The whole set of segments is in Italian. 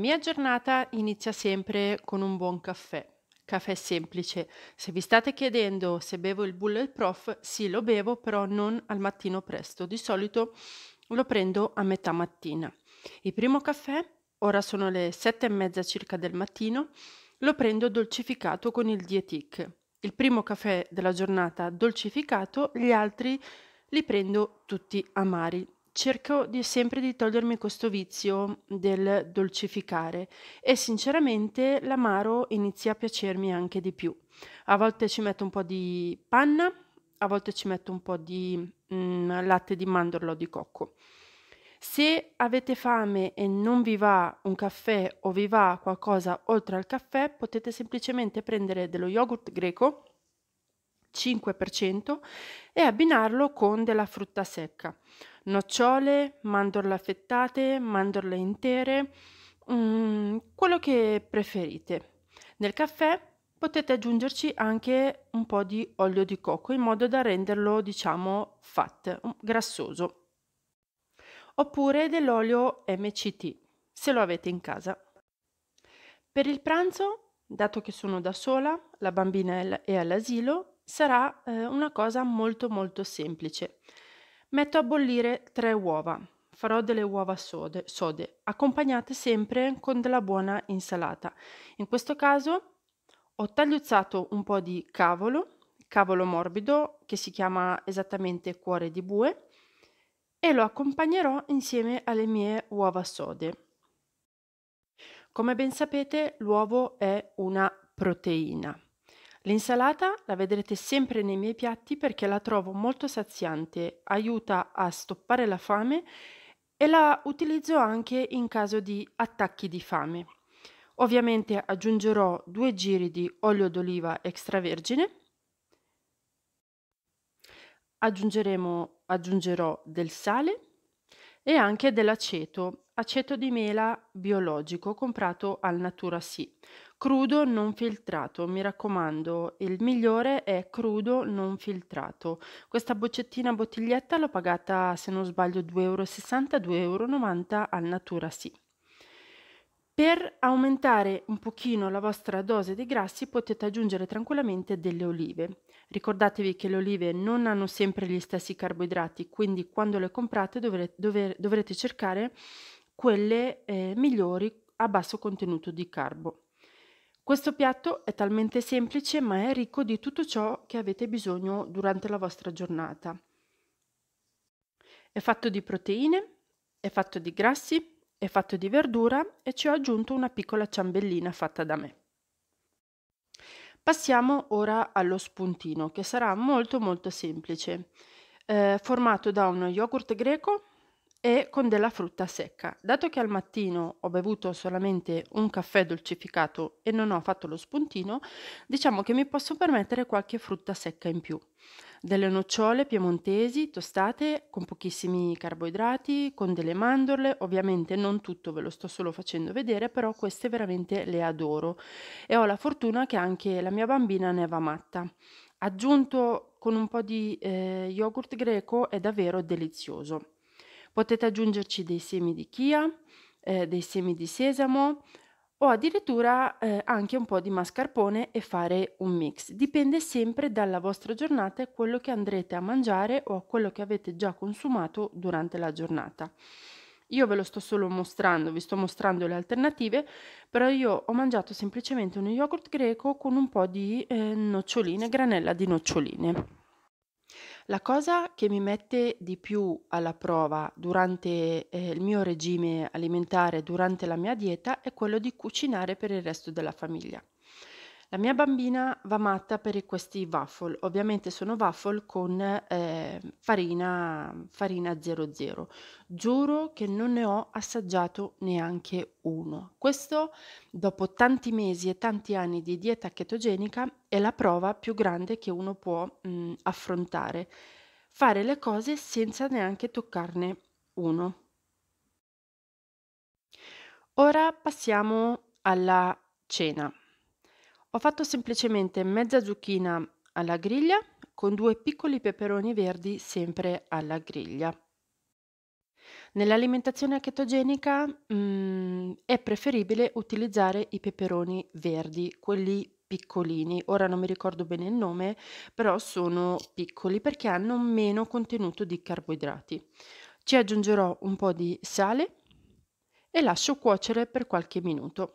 mia giornata inizia sempre con un buon caffè. Caffè semplice. Se vi state chiedendo se bevo il bullet prof, sì, lo bevo, però non al mattino presto. Di solito lo prendo a metà mattina. Il primo caffè, ora sono le sette e mezza circa del mattino, lo prendo dolcificato con il dietic. Il primo caffè della giornata dolcificato, gli altri li prendo tutti amari cerco di, sempre di togliermi questo vizio del dolcificare e sinceramente l'amaro inizia a piacermi anche di più. A volte ci metto un po' di panna, a volte ci metto un po' di mh, mm, latte di mandorlo o di cocco. Se avete fame e non vi va un caffè o vi va qualcosa oltre al caffè, potete semplicemente prendere dello yogurt greco 5% e abbinarlo con della frutta secca, nocciole, mandorle affettate, mandorle intere, mm, quello che preferite. Nel caffè potete aggiungerci anche un po' di olio di cocco in modo da renderlo, diciamo, fat, mm, grassoso. Oppure dell'olio MCT, se lo avete in casa. Per il pranzo, dato che sono da sola, la bambina è all'asilo, sarà eh, una cosa molto molto semplice. Metto a bollire tre uova, farò delle uova sode, sode, accompagnate sempre con della buona insalata. In questo caso ho tagliuzzato un po' di cavolo, cavolo morbido che si chiama esattamente cuore di bue e lo accompagnerò insieme alle mie uova sode. Come ben sapete l'uovo è una proteina L'insalata la vedrete sempre nei miei piatti perché la trovo molto saziante, aiuta a stoppare la fame e la utilizzo anche in caso di attacchi di fame. Ovviamente aggiungerò due giri di olio d'oliva extravergine, aggiungerò del sale e anche dell'aceto, aceto di mela biologico comprato al Natura Sì. Crudo non filtrato, mi raccomando, il migliore è crudo non filtrato. Questa boccettina bottiglietta l'ho pagata, se non sbaglio, 2,60 euro, 2,90 euro al Natura Sì. Per aumentare un pochino la vostra dose di grassi potete aggiungere tranquillamente delle olive. Ricordatevi che le olive non hanno sempre gli stessi carboidrati, quindi quando le comprate dovrete, dover, dovrete cercare quelle eh, migliori a basso contenuto di carbo. Questo piatto è talmente semplice ma è ricco di tutto ciò che avete bisogno durante la vostra giornata. È fatto di proteine, è fatto di grassi, è fatto di verdura e ci ho aggiunto una piccola ciambellina fatta da me. Passiamo ora allo spuntino che sarà molto molto semplice, eh, formato da uno yogurt greco, e con della frutta secca. Dato che al mattino ho bevuto solamente un caffè dolcificato e non ho fatto lo spuntino, diciamo che mi posso permettere qualche frutta secca in più. Delle nocciole piemontesi tostate con pochissimi carboidrati, con delle mandorle, ovviamente non tutto ve lo sto solo facendo vedere, però queste veramente le adoro e ho la fortuna che anche la mia bambina ne va matta. Aggiunto con un po' di eh, yogurt greco è davvero delizioso. Potete aggiungerci dei semi di chia, eh, dei semi di sesamo o addirittura eh, anche un po' di mascarpone e fare un mix. Dipende sempre dalla vostra giornata e quello che andrete a mangiare o a quello che avete già consumato durante la giornata. Io ve lo sto solo mostrando, vi sto mostrando le alternative, però io ho mangiato semplicemente uno yogurt greco con un po' di eh, noccioline, granella di noccioline. La cosa che mi mette di più alla prova durante, ehm, il mio regime alimentare, durante la mia dieta, è quello di cucinare per il resto della famiglia. La mia bambina va matta per questi waffle, ovviamente sono waffle con eh, farina, farina 00. Giuro che non ne ho assaggiato neanche uno. Questo, dopo tanti mesi e tanti anni di dieta chetogenica, è la prova più grande che uno può mh, affrontare. Fare le cose senza neanche toccarne uno. Ora passiamo alla cena. Ho fatto semplicemente mezza zucchina alla griglia con due piccoli peperoni verdi sempre alla griglia. Nell'alimentazione chetogenica mm, è preferibile utilizzare i peperoni verdi, quelli piccolini, ora non mi ricordo bene il nome, però sono piccoli perché hanno meno contenuto di carboidrati. Ci aggiungerò un po' di sale e lascio cuocere per qualche minuto.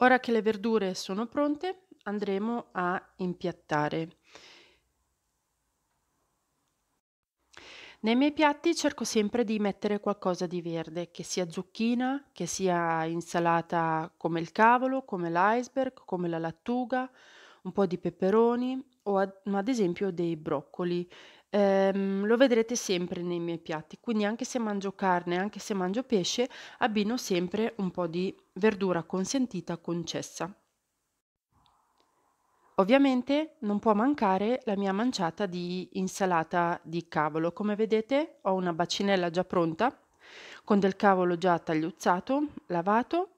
Ora che le verdure sono pronte andremo a impiattare. Nei miei piatti cerco sempre di mettere qualcosa di verde, che sia zucchina, che sia insalata come il cavolo, come l'iceberg, come la lattuga, un po' di peperoni o ad, esempio dei broccoli ehm, lo vedrete sempre nei miei piatti, quindi anche se mangio carne, anche se mangio pesce, abbino sempre un po' di verdura consentita concessa. Ovviamente non può mancare la mia manciata di insalata di cavolo. Come vedete ho una bacinella già pronta con del cavolo già tagliuzzato, lavato,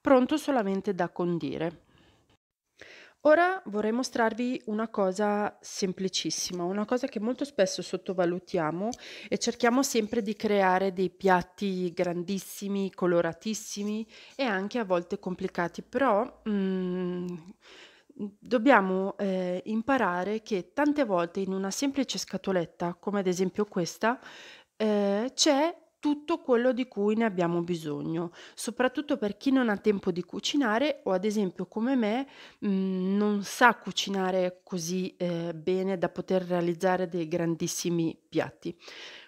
pronto solamente da condire. Ora vorrei mostrarvi una cosa semplicissima, una cosa che molto spesso sottovalutiamo e cerchiamo sempre di creare dei piatti grandissimi, coloratissimi e anche a volte complicati, però mm, dobbiamo eh, imparare che tante volte in una semplice scatoletta, come ad esempio questa, eh, c'è tutto quello di cui ne abbiamo bisogno, soprattutto per chi non ha tempo di cucinare o ad esempio come me mh, mm, non sa cucinare così eh, bene da poter realizzare dei grandissimi piatti.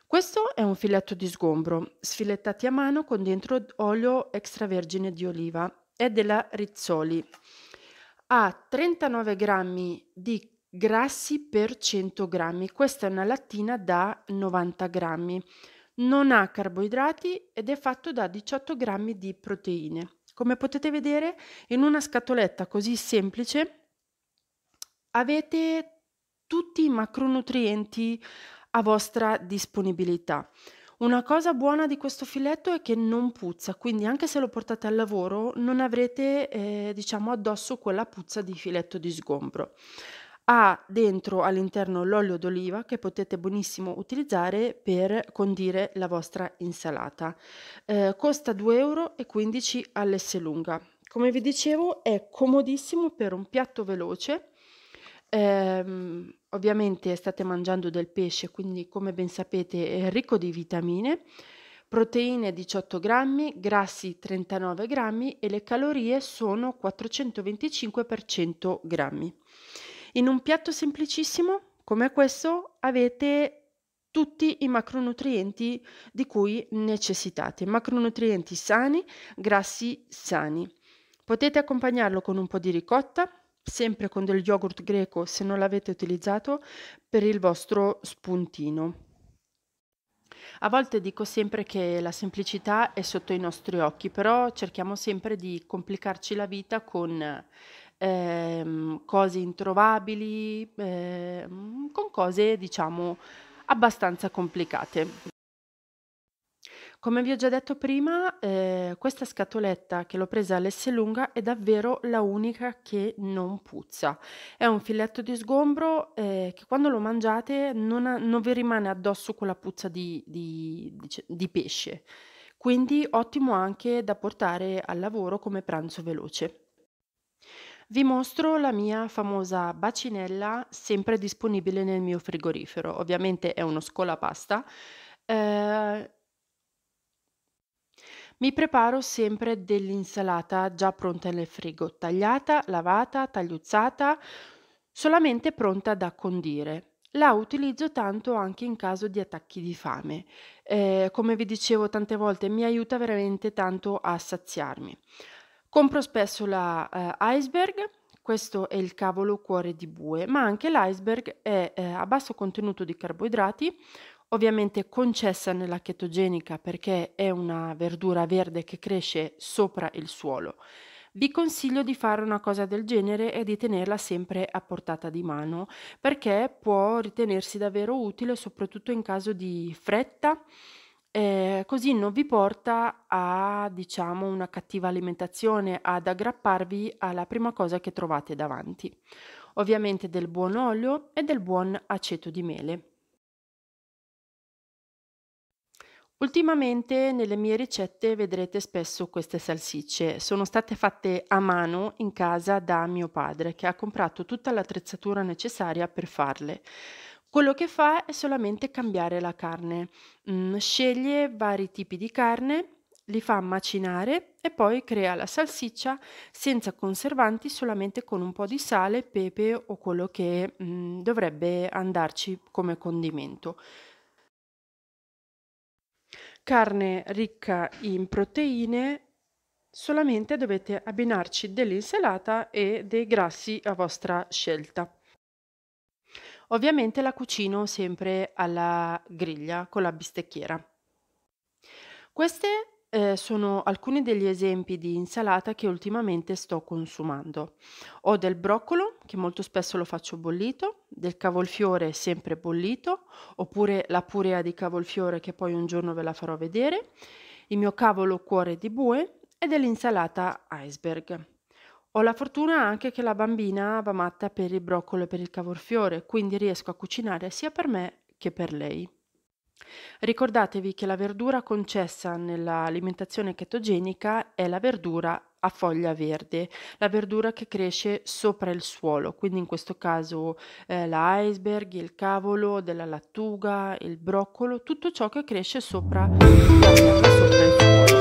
Questo è un filetto di sgombro, sfilettati a mano con dentro olio extravergine di oliva, è della Rizzoli. Ha 39 grammi di grassi per 100 grammi, questa è una lattina da 90 grammi non ha carboidrati ed è fatto da 18 grammi di proteine. Come potete vedere, in una scatoletta così semplice avete tutti i macronutrienti a vostra disponibilità. Una cosa buona di questo filetto è che non puzza, quindi anche se lo portate al lavoro non avrete eh, diciamo addosso quella puzza di filetto di sgombro ha dentro all'interno l'olio d'oliva che potete benissimo utilizzare per condire la vostra insalata. Eh, costa 2,15 euro lunga. Come vi dicevo è comodissimo per un piatto veloce. Eh, ovviamente state mangiando del pesce, quindi come ben sapete è ricco di vitamine proteine 18 grammi, grassi 39 grammi e le calorie sono 425 per 100 grammi. In un piatto semplicissimo come questo avete tutti i macronutrienti di cui necessitate, macronutrienti sani, grassi sani. Potete accompagnarlo con un po' di ricotta, sempre con del yogurt greco se non l'avete utilizzato, per il vostro spuntino. A volte dico sempre che la semplicità è sotto i nostri occhi, però cerchiamo sempre di complicarci la vita con ehm, cose introvabili, ehm, con cose diciamo abbastanza complicate. Come vi ho già detto prima, eh, questa scatoletta che l'ho presa lunga è davvero la unica che non puzza. È un filetto di sgombro eh, che quando lo mangiate non, ha, non, vi rimane addosso quella puzza di, di, di, di pesce. Quindi ottimo anche da portare al lavoro come pranzo veloce. Vi mostro la mia famosa bacinella sempre disponibile nel mio frigorifero. Ovviamente è uno scolapasta. Ehm, mi preparo sempre dell'insalata già pronta nel frigo, tagliata, lavata, tagliuzzata, solamente pronta da condire. La utilizzo tanto anche in caso di attacchi di fame. Eh, come vi dicevo tante volte, mi aiuta veramente tanto a saziarmi. Compro spesso la eh, iceberg, questo è il cavolo cuore di bue, ma anche l'iceberg è eh, a basso contenuto di carboidrati, ovviamente concessa nella chetogenica perché è una verdura verde che cresce sopra il suolo. Vi consiglio di fare una cosa del genere e di tenerla sempre a portata di mano perché può ritenersi davvero utile soprattutto in caso di fretta, Ehm, così non vi porta a, diciamo, una cattiva alimentazione, ad aggrapparvi alla prima cosa che trovate davanti. Ovviamente del buon olio e del buon aceto di mele. Ultimamente nelle mie ricette vedrete spesso queste salsicce. Sono state fatte a mano in casa da mio padre che ha comprato tutta l'attrezzatura necessaria per farle. Quello che fa è solamente cambiare la carne. Mm, sceglie vari tipi di carne, li fa macinare e poi crea la salsiccia senza conservanti, solamente con un po' di sale, pepe o quello che mm, dovrebbe andarci come condimento. Carne ricca in proteine, solamente dovete abbinarci dell'insalata e dei grassi a vostra scelta. Ovviamente la cucino sempre alla griglia con la bistecchiera. Queste eh, sono alcuni degli esempi di insalata che ultimamente sto consumando. Ho del broccolo, che molto spesso lo faccio bollito, del cavolfiore sempre bollito, oppure la purea di cavolfiore che poi un giorno ve la farò vedere, il mio cavolo cuore di bue e dell'insalata iceberg. Ho la fortuna anche che la bambina va matta per il broccolo e per il cavorfiore, quindi riesco a cucinare sia per me che per lei. Ricordatevi che la verdura concessa nell'alimentazione chetogenica è la verdura a foglia verde, la verdura che cresce sopra il suolo, quindi in questo caso eh, l'iceberg, il cavolo della lattuga, il broccolo, tutto ciò che cresce sopra, sopra il suolo.